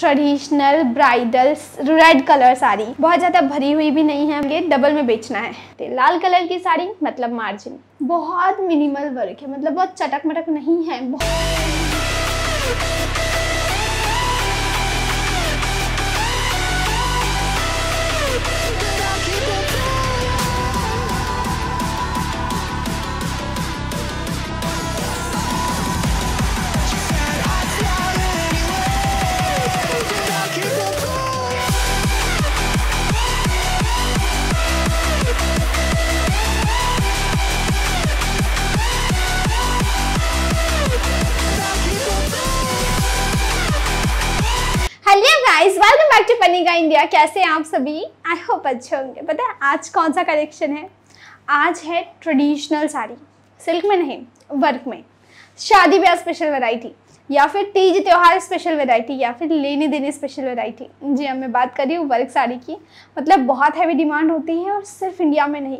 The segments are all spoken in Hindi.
Traditional bridal red colour sari बहुत ज़्यादा भरी हुई भी नहीं है ये डबल में बेचना है तो लाल कलर की साड़ी मतलब मार्जिन बहुत मिनिमल वर्क है मतलब बहुत चटक मटक नहीं है बहुत बनेगा इंडिया कैसे हैं आप सभी आई होप अच्छे होंगे पता है आज कौन सा कलेक्शन है आज है ट्रेडिशनल साड़ी सिल्क में नहीं वर्क में शादी ब्याह स्पेशल वैरायटी या फिर तीज त्यौहार स्पेशल वैरायटी या फिर लेने देने स्पेशल वैरायटी जी हम हाँ, मैं बात कर रही हूँ वर्क साड़ी की मतलब बहुत हैवी डिमांड होती है और सिर्फ इंडिया में नहीं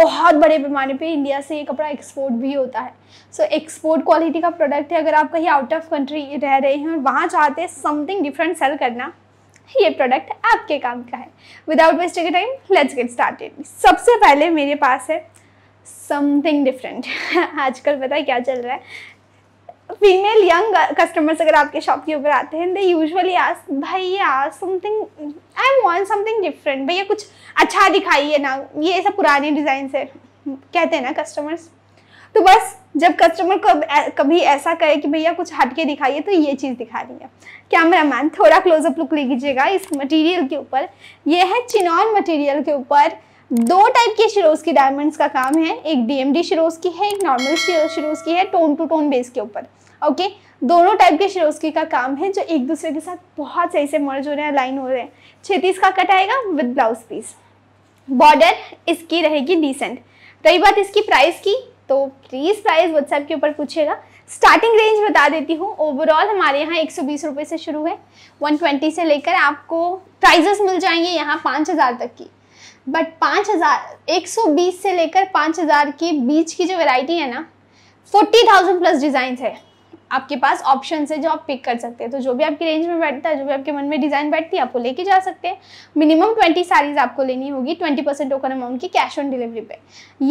बहुत बड़े पैमाने पे इंडिया से ये कपड़ा एक्सपोर्ट भी होता है सो एक्सपोर्ट क्वालिटी का प्रोडक्ट है अगर आप कहीं आउट ऑफ कंट्री रह रहे हैं और वहाँ चाहते हैं समथिंग डिफरेंट सेल करना ये प्रोडक्ट आपके काम का है without wasting time let's get started सबसे पहले मेरे पास है समथिंग डिफरेंट आजकल पता है क्या चल रहा है फीमेल यंग कस्टमर्स अगर आपके शॉप के ऊपर आते हैं दे यूजुअली आस भैया something I want something different भैया कुछ अच्छा दिखाइए ना ये सब पुराने डिज़ाइन से कहते हैं ना कस्टमर्स तो बस जब कस्टमर कब कभी ऐसा कहे कि भैया कुछ हटके दिखाइए तो ये चीज़ रही है कैमरा मैन थोड़ा क्लोजअप लुक ले लीजिएगा इस मटेरियल के ऊपर ये है चिनॉन मटेरियल के ऊपर दो टाइप के शिरोज की डायमंड्स का काम है एक डीएमडी शिरोज की है एक नॉर्मल शिरोज की है टोन टू टोन बेस के ऊपर ओके दोनों टाइप के की का काम है जो एक दूसरे के साथ बहुत सही से मर्ज हो रहे हैं लाइन हो रहे हैं छत्तीस का कट आएगा विद ब्लाउज पीस बॉर्डर इसकी रहेगी डिसेंट रही बात इसकी प्राइस की तो प्लीज़ प्राइस व्हाट्सएप के ऊपर पूछेगा स्टार्टिंग रेंज बता देती हूँ ओवरऑल हमारे यहाँ एक सौ से शुरू है 120 से लेकर आपको प्राइजेस मिल जाएंगे यहाँ 5000 तक की बट 5000 120 से लेकर 5000 के बीच की जो वैरायटी है ना 40,000 प्लस डिज़ाइन है आपके पास ऑप्शन है जो आप पिक कर सकते हैं तो जो भी आपकी रेंज में बैठता है जो भी आपके मन में डिज़ाइन बैठती है आपको लेके जा सकते हैं मिनिमम ट्वेंटी साड़ीज़ आपको लेनी होगी ट्वेंटी परसेंट टोकन अमाउंट की कैश ऑन डिलीवरी पे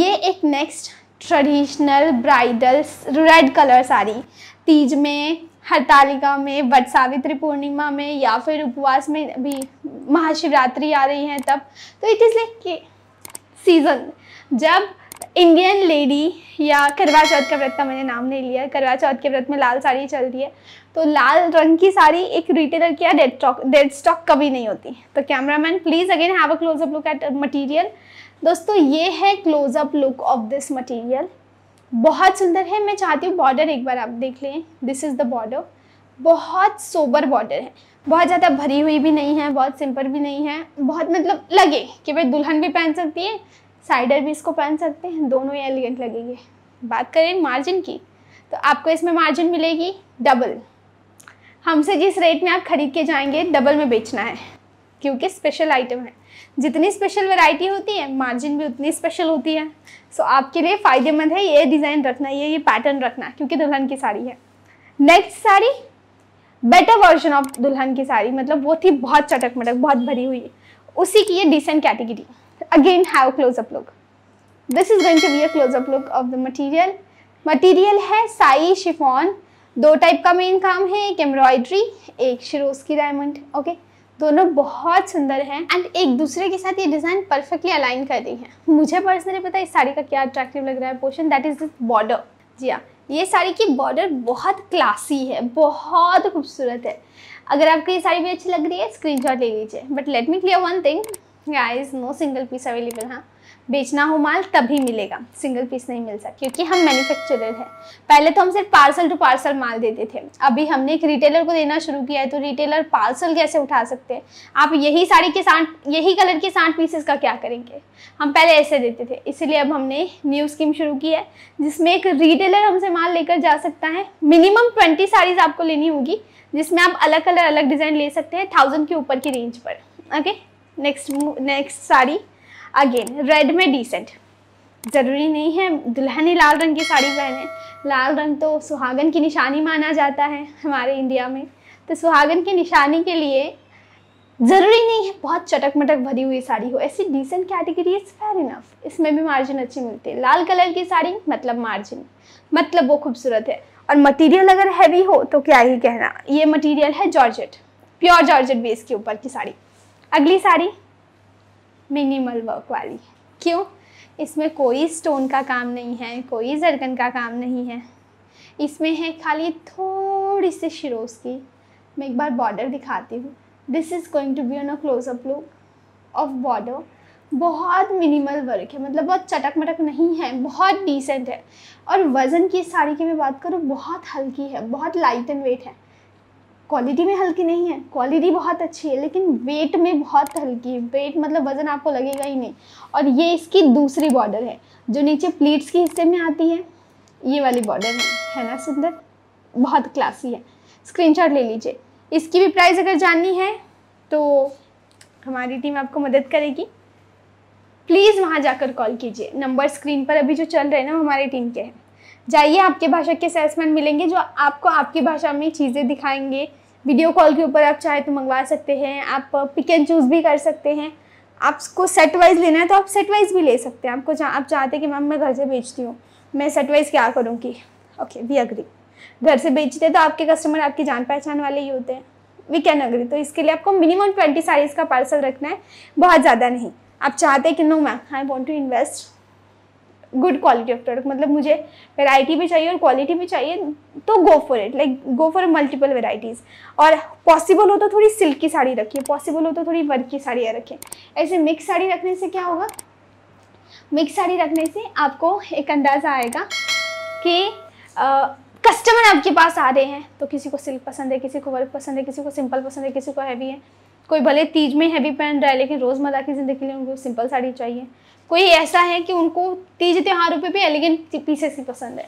ये एक next traditional bridal red colour sari Teej में हरतालिका में वट सावित्री पूर्णिमा में या फिर उपवास में भी महाशिवरात्रि आ रही है तब तो इट इज़ लाइक कि सीज़न जब इंडियन लेडी या करवा चौथ का व्रत का मैंने नाम नहीं लिया करवा चौथ के व्रत में लाल साड़ी चलती है तो लाल रंग की साड़ी एक रिटेलर की या डेड स्टॉक डेड स्टॉक कभी नहीं होती तो cameraman please again have a close up look at material दोस्तों ये है close up look of this material बहुत सुंदर है मैं चाहती हूँ बॉर्डर एक बार आप देख लें दिस इज़ द बॉर्डर बहुत सोबर बॉर्डर है बहुत ज़्यादा भरी हुई भी नहीं है बहुत सिंपल भी नहीं है बहुत मतलब लगे कि भाई दुल्हन भी पहन सकती है साइडर भी इसको पहन सकते हैं दोनों ही एलिगेंट लगेंगे बात करें मार्जिन की तो आपको इसमें मार्जिन मिलेगी डबल हमसे जिस रेट में आप खरीद के जाएंगे डबल में बेचना है क्योंकि स्पेशल आइटम है जितनी स्पेशल वैरायटी होती है मार्जिन भी उतनी स्पेशल होती है सो आपके लिए फ़ायदेमंद है ये डिज़ाइन रखना ये ये पैटर्न रखना क्योंकि दुल्हन की साड़ी है next sari better version of दुल्हन की साड़ी मतलब वो थी बहुत चटक मटक बहुत भरी हुई उसी की ये decent category again have close up look this is going to be a close up look of the material material है साई शिफॉन दो टाइप का मेन काम है एक एम्ब्रॉयड्री एक शिरोज की डायमंड ओके okay? दोनों बहुत सुंदर हैं एंड एक दूसरे के साथ ये डिज़ाइन परफेक्टली अलाइन कर रही हैं मुझे पर्सनली पता है इस साड़ी का क्या अट्रैक्टिव लग रहा है portion that is this border जी हाँ ये साड़ी की बॉर्डर बहुत क्लासी है बहुत खूबसूरत है अगर आपको ये साड़ी भी अच्छी लग रही है स्क्रीन ले लीजिए but let me clear one thing is no single piece available हाँ बेचना हो माल तभी मिलेगा सिंगल पीस नहीं मिल सकता क्योंकि हम मैन्युफैक्चरर हैं पहले तो हम सिर्फ पार्सल टू पार्सल माल देते थे अभी हमने एक रिटेलर को देना शुरू किया है तो रिटेलर पार्सल कैसे उठा सकते हैं आप यही साड़ी के साठ यही कलर के साठ पीसेस का क्या करेंगे हम पहले ऐसे देते थे इसीलिए अब हमने न्यू स्कीम शुरू की है जिसमें एक रिटेलर हमसे माल लेकर जा सकता है मिनिमम ट्वेंटी साड़ीज़ आपको लेनी होगी जिसमें आप अलग अलग अलग डिज़ाइन ले सकते हैं थाउजेंड के ऊपर की रेंज पर okay next next sari again red में डिसेंट ज़रूरी नहीं है दुल्हनी लाल रंग की साड़ी पहने लाल रंग तो सुहागन की निशानी माना जाता है हमारे इंडिया में तो सुहागन की निशानी के लिए ज़रूरी नहीं है बहुत चटक मटक भरी हुई साड़ी हो ऐसी decent category is fair enough इसमें भी मार्जिन अच्छी मिलती है लाल कलर की साड़ी मतलब मार्जिन मतलब वो खूबसूरत है और मटेरियल अगर हैवी हो तो क्या ही कहना ये मटेरियल है जॉर्जेट प्योर जॉर्जेट बेस के ऊपर की साड़ी अगली साड़ी मिनिमल वर्क वाली क्यों इसमें कोई स्टोन का काम नहीं है कोई जरगन का काम नहीं है इसमें है खाली थोड़ी सी शिरोज की मैं एक बार बॉर्डर दिखाती हूँ this is going to be on a close up look of border बहुत मिनिमल वर्क है मतलब बहुत चटक मटक नहीं है बहुत डिसेंट है और वज़न की साड़ी की मैं बात करूँ बहुत हल्की है बहुत लाइट एंड वेट है क्वालिटी में हल्की नहीं है क्वालिटी बहुत अच्छी है लेकिन वेट में बहुत हल्की है वेट मतलब वज़न आपको लगेगा ही नहीं और ये इसकी दूसरी बॉर्डर है जो नीचे प्लीट्स के हिस्से में आती है ये वाली बॉर्डर है है ना सुंदर बहुत क्लासी है स्क्रीनशॉट ले लीजिए इसकी भी प्राइस अगर जाननी है तो हमारी टीम आपको मदद करेगी प्लीज़ वहाँ जाकर कॉल कीजिए नंबर स्क्रीन पर अभी जो चल रहे हैं ना हमारी टीम के हैं जाइए आपके भाषा के सेल्समैन मिलेंगे जो आपको आपकी भाषा में चीज़ें दिखाएंगे वीडियो कॉल के ऊपर आप चाहे तो मंगवा सकते हैं आप पिक एंड चूज़ भी कर सकते हैं आपको सेट वाइज लेना है तो आप सेट वाइज भी ले सकते हैं आपको आप चाहते हैं कि मैम मैं घर से बेचती हूँ मैं सेट वाइज क्या करूँगी ओके वी अग्री घर से बेचते हैं तो आपके कस्टमर आपकी जान पहचान वाले ही होते हैं वी कैन अग्री तो इसके लिए आपको मिनिमम ट्वेंटी साइज़ का पार्सल रखना है बहुत ज़्यादा नहीं आप चाहते हैं कि no ma'am I want to invest good quality of product मतलब मुझे वेराइटी भी चाहिए और क्वालिटी भी चाहिए तो go for it like go for multiple varieties और पॉसिबल हो तो थोड़ी सिल्क की साड़ी रखिए पॉसिबल हो तो थोड़ी वर्क की साड़ियाँ रखें ऐसे मिक्स साड़ी रखने से क्या होगा मिक्स साड़ी रखने से आपको एक अंदाज़ा आएगा कि कस्टमर आपके पास आ रहे हैं तो किसी को सिल्क पसंद है किसी को वर्क पसंद है किसी को सिंपल पसंद है किसी को हैवी है कोई भले तीज में हैवी पहन रहा है लेकिन रोज़मर्रा की ज़िंदगी के लिए उनको सिंपल साड़ी चाहिए कोई ऐसा है कि उनको तीज त्योहारों पे भी एलिगेंट पीसेस ही पसंद है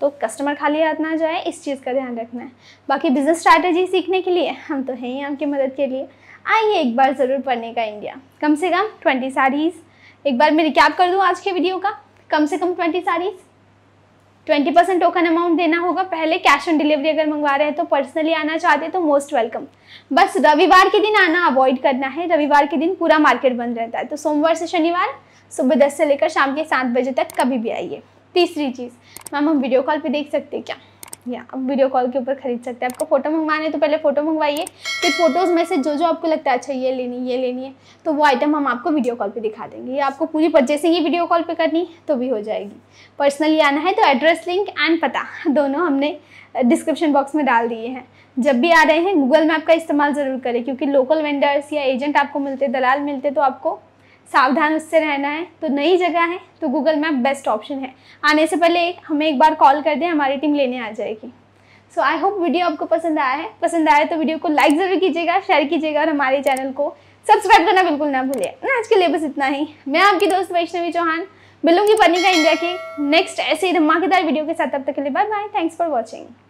तो कस्टमर खाली हाथ ना जाए इस चीज़ का ध्यान रखना है बाकी बिजनेस स्ट्रैटेजी सीखने के लिए हम तो हैं ही आपकी मदद के लिए आइए एक बार ज़रूर पढ़ने का इंडिया कम से कम ट्वेंटी साड़ीज़ एक बार मैं रिकैप कर दूँ आज के वीडियो का कम से कम twenty saris twenty percent token amount देना होगा पहले कैश ऑन डिलीवरी अगर मंगवा रहे हैं तो पर्सनली आना चाहते हैं तो मोस्ट वेलकम बस रविवार के दिन आना अवॉइड करना है रविवार के दिन पूरा मार्केट बंद रहता है तो सोमवार से शनिवार सुबह दस से लेकर शाम के सात बजे तक कभी भी आइए तीसरी चीज़ मैम हम वीडियो कॉल पर देख सकते क्या या आप वीडियो कॉल के ऊपर खरीद सकते हैं आपको फ़ोटो मंगवाने तो पहले फ़ोटो मंगवाइए फिर फ़ोटोज़ में से जो जो आपको लगता है अच्छा ये लेनी ये लेनी है तो वो आइटम हम आपको वीडियो कॉल पे दिखा देंगे या आपको पूरी परचेसिंग ही वीडियो कॉल पे करनी तो भी हो जाएगी पर्सनली आना है तो एड्रेस लिंक एंड पता दोनों हमने डिस्क्रिप्शन बॉक्स में डाल दिए हैं जब भी आ रहे हैं गूगल मैप का इस्तेमाल ज़रूर करें क्योंकि लोकल वेंडर्स या एजेंट आपको मिलते दलाल मिलते तो आपको सावधान उससे रहना है तो नई जगह है तो गूगल मैप बेस्ट ऑप्शन है आने से पहले हमें एक बार कॉल कर दें हमारी टीम लेने आ जाएगी सो आई होप वीडियो आपको पसंद आया है पसंद आया तो वीडियो को लाइक ज़रूर कीजिएगा शेयर कीजिएगा और हमारे चैनल को सब्सक्राइब करना बिल्कुल ना भूलिए ना आज के लिए बस इतना ही मैं आपकी दोस्त वैष्णवी चौहान मिलूंगी पन्नी का इंडिया के नेक्स्ट ऐसे ही धमाकेदार वीडियो के साथ तब तक के लिए bye bye thanks for watching